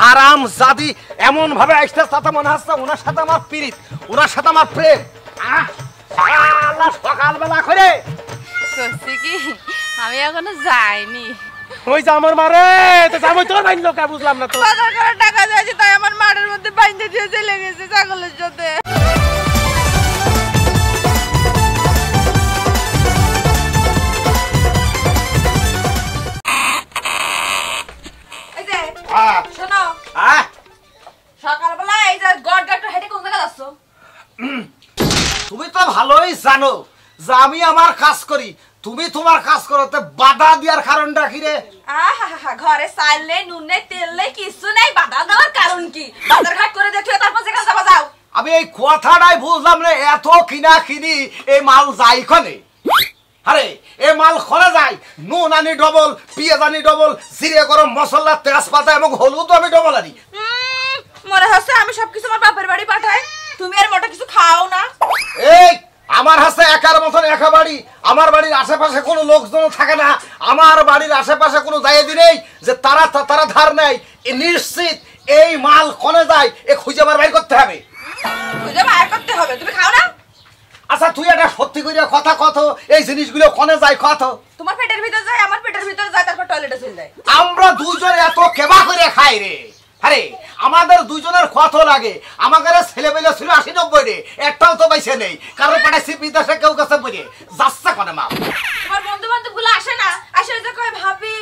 হারাম জাদি এমন ভাবে আইসা সাথে মনে হচ্ছে ওনার সাথে আমার পিরিত ওনার সাথে আমার প্রেম সকালবেলা করে কি আমি এখনো যাইনি ওই যে আমার মারে তো যাবো তো বাইন কা বুঝলাম না তো টাকা যাইছে তাই আমার মারের মধ্যে বাইন্ধে দিয়ে চলে গেছে ছাগলের জন্য যে আমি আমার কাজ করি তুমি তোমার কাজ করতে বাধা দেওয়ার কারণটা কি রে ঘরে চাল নেই নুন নেই তেল নেই কিছু নেই বাধা দেওয়ার কারণ কি করে দেখে তারপর যেখানে যাও আমি এই কথাটাই বুঝলাম রে এত কিনা কিনি এই মাল যাই খনে আরে এ মাল খরে যায় নুন আনি ডবল পেঁয়াজ আনি ডবল জিরে গরম মশলা তেজপাতা এবং হলুদ আমি ডবল আনি মনে হচ্ছে আমি সবকিছু আমার বাপের বাড়ি পাঠাই তুমি আর মোটা কিছু খাও আমার হাতে একার মতন একা বাড়ি আমার বাড়ির আশেপাশে কোনো লোকজন থাকে না আমার বাড়ির আশেপাশে কোনো দায়েদি নেই যে তারা তারা ধার নেয় নিশ্চিত এই মাল কনে যায় এ খুঁজে আমার বাইর করতে হবে খুঁজে বাইর করতে হবে তুমি খাও না আচ্ছা তুই একটা সত্যি করে কথা কত এই জিনিসগুলো কনে যায় কত তোমার পেটের ভিতর যায় আমার পেটের ভিতর যায় তারপর টয়লেটে চলে যায় আমরা দুজনে এত কেবা করে খাই রে আরে আমাদের দুজনের কত লাগে আমাদের ছেলেবেলে ছিল আশি নব্বই রে একটাও তো পাইছে নেই কারণ পাঠাইছি বিদেশে কেউ কাছে বুঝে যাচ্ছে কোনে মা আমার বন্ধু বান্ধব গুলো আসে না আসে যে কয় ভাবি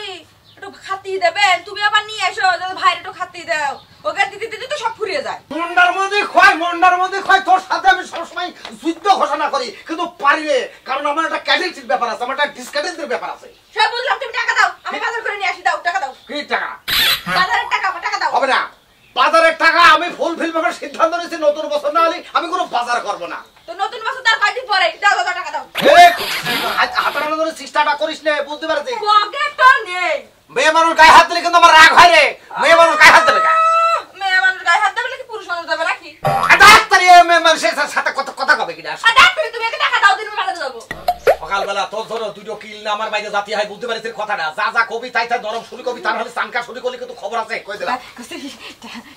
একটু খাতি দেবেন তুমি আবার নিয়ে এসো ভাইয়ের একটু খাতি দাও ওকে দিতে দিতে তো সব ফুরিয়ে যায় মুন্ডার মধ্যে খয় মুন্ডার মধ্যে খয় তোর সাথে আমি সবসময় যুদ্ধ ঘোষণা করি কিন্তু পারিবে কারণ আমার একটা ক্যাডেন্সির ব্যাপার আছে আমার একটা ডিসক্যাডিলটির ব্যাপার আছে করব না আমার তোর ধরো দুটো কিল না আমার বাইরে জাতি হয় বুঝতে পারিস কথাটা যা যা কবি তাই তাই নরম শুরু কবি তার হলে সানকা শুরু করলে কিন্তু খবর আছে কই দিলাম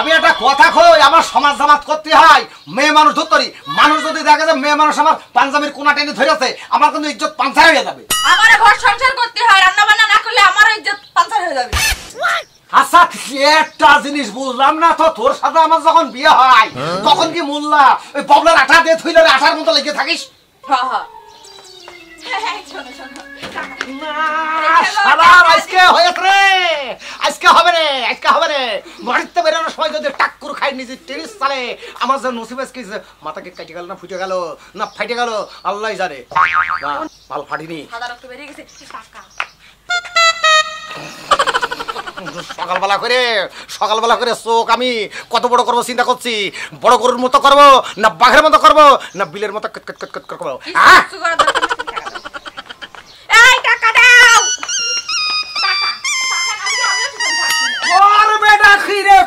আমি একটা কথা কই আমার সমাজ জামাত করতে হয় মেয়ে মানুষ ধরি মানুষ যদি দেখা যায় মেয়ে মানুষ আমার পাঞ্জাবির কোনা টেনে ধরেছে আমার কিন্তু ইজ্জত পাঞ্চার হয়ে যাবে আমার ঘর সংসার করতে হয় রান্না বান্না না করলে আমার ইজ্জত পাঞ্চার হয়ে যাবে আচ্ছা একটা জিনিস বুঝলাম না তো তোর সাথে আমার যখন বিয়ে হয় হ্যাঁ? তখন কি মোল্লা ওই ববলার আটা দিয়ে থইলে আঠার মতো লেগে থাকিস হ্যাঁ হ্যাঁ আমার কেটে গেল না ফুটে গেল না গেল আল্লাহ জানে ফাটিনি সকালবেলা করে সকালবেলা করে চোখ আমি কত বড় করবো চিন্তা করছি বড় গরুর মতো করবো না বাঘের মতো করবো না বিলের মতো করবো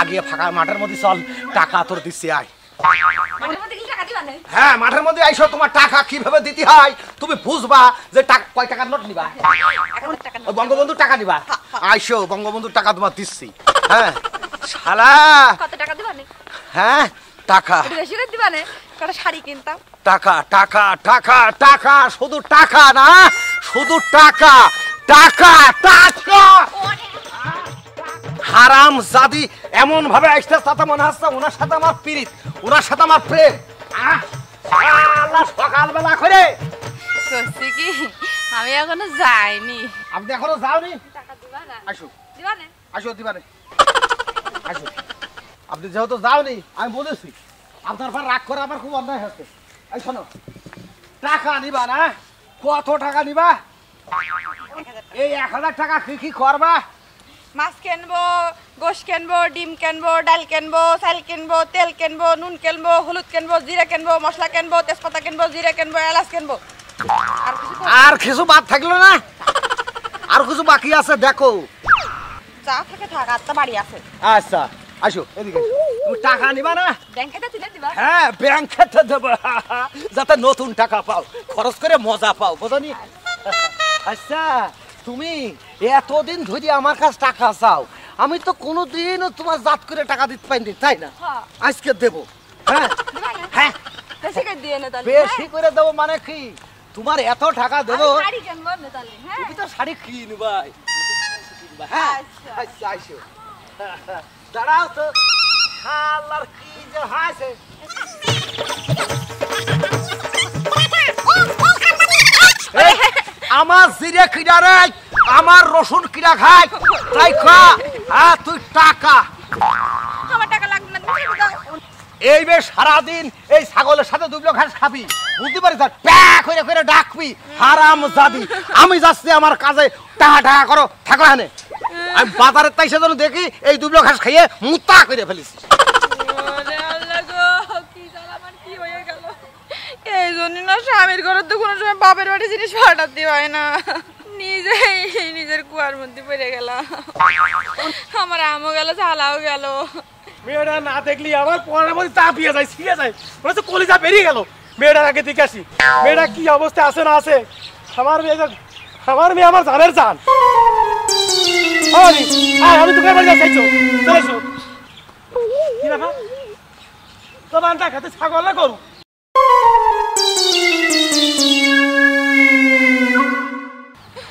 আগে ফাঁকা মাঠের মধ্যে চল টাকা তোর দিচ্ছে আয় হ্যাঁ মাঠের মধ্যে আইসো তোমার টাকা কিভাবে দিতে হয় তুমি বুঝবা যে টাকা কয় টাকার নোট নিবা বঙ্গবন্ধু টাকা নিবা হ্যাঁ, হ্যাঁ, হ্যাঁ। আইসো টাকা তোমার দিচ্ছি হ্যাঁ শালা কত টাকা দিবা হ্যাঁ টাকা কটা শাড়ি কিনতাম টাকা টাকা টাকা টাকা শুধু টাকা না শুধু টাকা টাকা টাকা হারাম জাদি এমন ভাবে আইসতে সাথে মনে হচ্ছে ওনার সাথে আমার পীড়িত ওনার সাথে আমার প্রেম সকালবেলা করে আমি এখনো যাইনি আপনি এখনো যাওনি আসো দিবানে আসো আপনি যেহেতু যাওনি আমি বলেছি আপনার পর রাগ করে আমার খুব অন্যায় হচ্ছে এই শোনো টাকা নিবা না কত টাকা নিবা এই এক হাজার টাকা কি কি করবা মাছ কেনবো গোস কেনবো ডিম কেনবো ডাল কেনবো চাল কেনবো তেল কেনবো নুন কেনবো হলুদ কেনবো জিরা কেনবো মশলা কেনবো তেজপাতা কেনবো জিরা কেনবো এলাচ কিনবো আর কিছু বাদ থাকলো না আর কিছু বাকি আছে দেখো চা থেকে থাক আত্মা বাড়ি আছে আচ্ছা আসো এদিকে তুমি টাকা নিবা না ব্যাংকেতে তুলে দিবা হ্যাঁ ব্যাংকেতে দেব যাতে নতুন টাকা পাও খরচ করে মজা পাও বোঝনি আচ্ছা, আচ্ছা। তুমি এতদিন ধরে আমার কাছে টাকা চাও আমি তো কোনোদিনও তোমার জাত করে টাকা দিতে পারিনি তাই না হ্যাঁ। আজকে দেবো হ্যাঁ, হ্যাঁ? বেশি হ্যাঁ। করে দেবো মানে কি তোমার এত টাকা দেবো তুমি তো শাড়ি কিনবা হ্যাঁ আচ্ছা। আচ্ছা, দাঁড়াও তো কি যে হাসে আমার জিরে কিনা রাখ আমার রসুন কিনা খায় তাই খা হ্যাঁ তুই টাকা এই বে সারাদিন এই ছাগলের সাথে দুবলো ঘাস খাবি বুঝতে পারিস না প্যাক করে করে ডাকবি হারাম জাদি আমি যাচ্ছি আমার কাজে টাকা টাকা করো থাকো হানে আমি বাজারের তাই সেজন্য দেখি এই দুবলো ঘাস খাইয়ে মুতা করে ফেলিস জন্য না স্বামীর ঘরের তো কোনো সময় বাপের বাড়ি জিনিস পাঠাতে হয় না নিজেই নিজের কুয়ার মধ্যে পড়ে গেলাম আমার আমও গেল ঝালাও গেল মেয়েটা না দেখলি আমার পড়ার মধ্যে চাপিয়ে যায় ছিঁড়ে যায় মনে হচ্ছে কলিজা বেরিয়ে গেল মেয়েটার আগে দেখে আসি মেয়েটা কি অবস্থা আছে না আছে আমার মেয়ে আমার মেয়ে আমার জানের জান আমি তোকে বাড়ি চাইছো চলে এসো কি রাখা তোমার দেখাতে ছাগল না করুক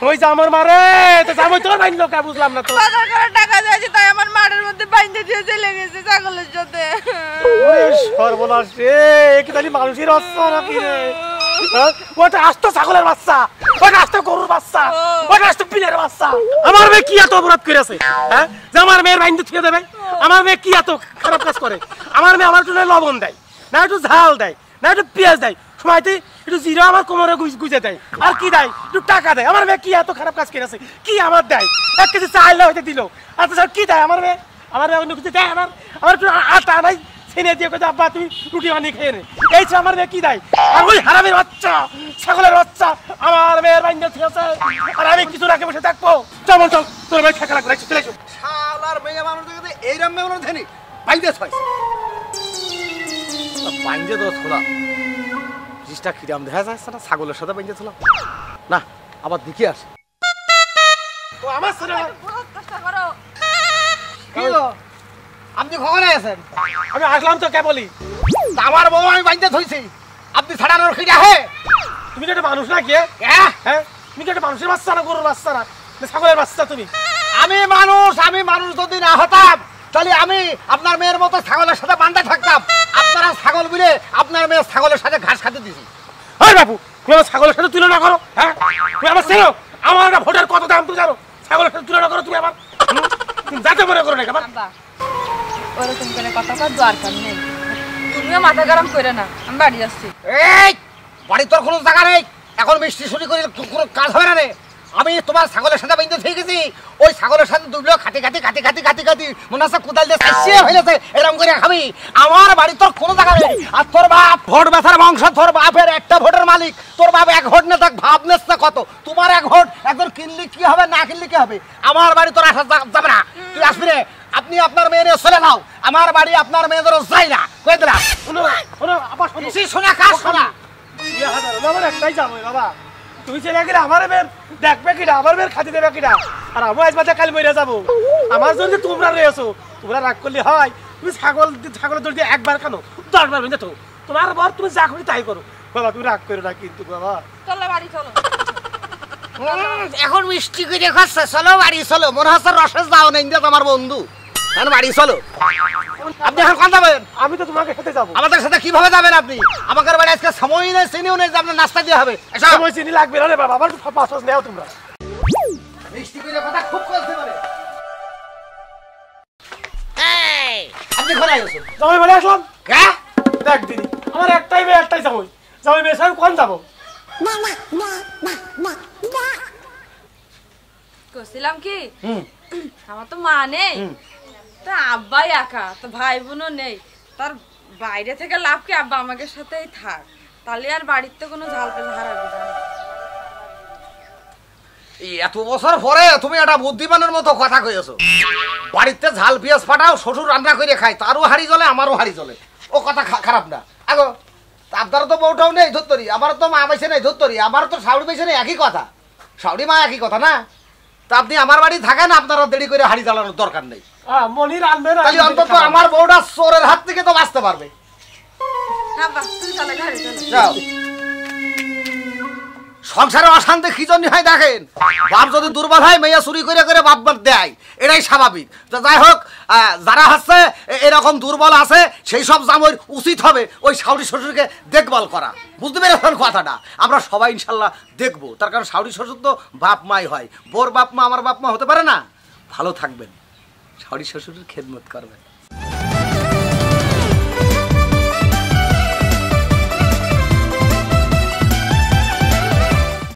ওই যে আমার মারে তো জামাই তো বাইন লোকা বুঝলাম না তো বাজার করে টাকা দিয়েছি তাই আমার মারের মধ্যে বাইন্ধে দিয়ে চলে গেছে ছাগলের সাথে সর্বনাশ রে কি তাহলে মানুষের অস্ত্র নাকি রে হ্যাঁ? ওটা আসতো ছাগলের বাচ্চা ওই আসতো গরুর বাচ্চা ওই আসতো পিলের বাচ্চা আমার মেয়ে কি এত অপরাধ করেছে হ্যাঁ যে আমার মেয়ের বাইন্ধে থুয়ে দেবে আমার মেয়ে কি এত খারাপ কাজ করে আমার মেয়ে আমার জন্য লবণ দেয় না একটু ঝাল দেয় না একটু পেঁয়াজ দেয় সময়তে একটু জিরো আমার কোমরে গুজে দেয় আর কি দেয় একটু টাকা দেয় আমার মেয়ে কি এত খারাপ কাজ কিনেছে কি আমার দেয় এক কেজি চাইলে হইতে দিল আর স্যার কি দেয় আমার মেয়ে আমার মেয়ে অন্য কিছু দেয় আমার আমার একটু আটা নাই ছেড়ে দিয়ে কোথাও আব্বা তুমি রুটি বানিয়ে খেয়ে নে এই ছিল আমার মেয়ে কি দেয় আর ওই হারামের বাচ্চা ছাগলের বাচ্চা আমার মেয়ের বাইন্দা ছেড়েছে আর আমি কিছু রাখে বসে থাকবো চমন চল তোর ভাই ঠেকা রাখবো চলে এসো শালার মেয়ে মানুষ দেখে এইরকম মেয়ে মানুষ ধেনি বাইন্দা ছয় বাইন্দা তো ছোলা জিনিসটা কিরাম দেখা যায় না ছাগলের সাথে বেঁধেছিলাম না আবার দেখি আস আপনি খবরে আছেন আমি আসলাম তো আমার বউ আমি বাইন্দা আপনি ছাড়ানোর খিটা হে তুমি একটা মানুষ না কে হ্যাঁ? হ্যাঁ? হ্যাঁ তুমি একটা মানুষের বাচ্চা না গরুর বাচ্চা না ছাগলের বাচ্চা তুমি আমি মানুষ আমি মানুষ যদি না হতাম তাহলে আমি আপনার মেয়ের মতো ছাগলের সাথে বান্ধা থাকতাম ছাগল বলে আপনার মেয়ে ছাগলের সাথে ঘাস খাতে দিছি আর তুমি আমার ছাগলের সাথে তুলনা করো হ্যাঁ তুমি আমার আমার একটা কত দাম তুমি জানো ছাগলের সাথে তুলনা করো তুমি আমার তুমি যাতে মনে করো না ওরকম করে কথা কার নেই তুমিও মাথা গরম করে না আমি বাড়ি যাচ্ছি এই বাড়ি তোর কোনো জায়গা নেই এখন বৃষ্টি শুরু করে কোনো কাজ হবে না রে আমি তোমার ছাগলের সাথে বাইন্ধে থেকে গেছি ওই ছাগলের সাথে দুবল খাতে খাতে খাতে খাতে খাতে খাতে মনে আছে কোদাল দিয়ে চাষিয়ে ফেলেছে এরকম করে খাবি আমার বাড়ি তোর কোনো জায়গা নেই আর তোর বাপ ভোট ব্যথার বংশ তোর বাপের একটা ভোটের মালিক তোর বাপ এক ভোট না থাক ভাব নেস না কত তোমার এক ভোট একজন কিনলি কি হবে না কিনলি কি হবে আমার বাড়ি তোর আসা যাবে না তুই আসবি রে আপনি আপনার মেয়ের চলে নাও আমার বাড়ি আপনার মেয়ে ধরো যাই না কয়ে দিলাম শোনা কাজ শোনা একটাই যাবো বাবা তুই চলে গেলে আমার বের দেখবে কিনা আমার বের খাতে দেবে কিনা আর আমি আজ মাথা কাল মরে যাবো আমার জন্য তোমরা রয়েছো তোমরা রাগ করলে হয় তুমি ছাগল ছাগলের দিয়ে একবার খানো দশবার বেঁধে তো তোমার বর তুমি যা করি তাই করো বাবা তুমি রাগ করো না কিন্তু বাবা চলো বাড়ি চলো এখন মিষ্টি করে খাচ্ছে চলো বাড়ি চলো মনে হচ্ছে রসের যাও নাই তোমার বন্ধু বাড়ি চলো আপনি এখন কান যাবেন আমি তো তোমাকে সাথে যাবো আমাদের সাথে কিভাবে যাবেন আপনি আমাদের বাড়ি আজকে সময় নেই চিনিও নেই যে আপনার নাস্তা দিয়ে হবে সময় চিনি লাগবে না রে বাবা আমার পাঁচ নেও তোমরা মিষ্টি করে কথা খুব কষ্ট করে একটাই একটাই জামাই জামাই মেয়ে স্যার কোন যাবো করছিলাম কি আমার তো মা নেই তা আব্বাই একা তো ভাই বোনও নেই তার বাইরে থেকে লাভ কি আব্বা আমাকে সাথেই থাক তাহলে আর বাড়িতে কোনো ঝালতে ঝাড়াবে না এত বছর পরে তুমি একটা বুদ্ধিমানের মতো কথা কইছ বাড়িতে ঝাল পিঁয়াজ ফাটাও শ্বশুর রান্না করে খায় তারও হাড়ি জ্বলে আমারও হাড়ি জ্বলে ও কথা খারাপ না আগো আপনার তো বউটাও নেই ধরতরি আমার তো মা বেছে নেই ধরতরি আমার তো শাউরি বেছে নেই একই কথা শাউরি মা একই কথা না তা আপনি আমার বাড়ি থাকেন আপনারা দেরি করে হাড়ি জ্বালানোর দরকার নেই মনির আনবে না তাহলে অন্তত আমার বউটা চোরের হাত থেকে তো বাঁচতে পারবে যাও সংসারে অশান্তি কি হয় দেখেন বাপ যদি দুর্বল হয় মেয়া চুরি করে করে বাপ বাপ দেয় এটাই স্বাভাবিক তো যাই হোক যারা হচ্ছে এরকম দুর্বল আছে সেই সব জামইর উচিত হবে ওই শাউরি শ্বশুরকে দেখভাল করা বুঝতে পেরেছেন কথাটা আমরা সবাই ইনশাল্লাহ দেখবো তার কারণ শাউরি শ্বশুর তো বাপ মাই হয় বোর বাপ মা আমার বাপ মা হতে পারে না ভালো থাকবেন শাড়ি শ্বশুরের খেদমত করবেন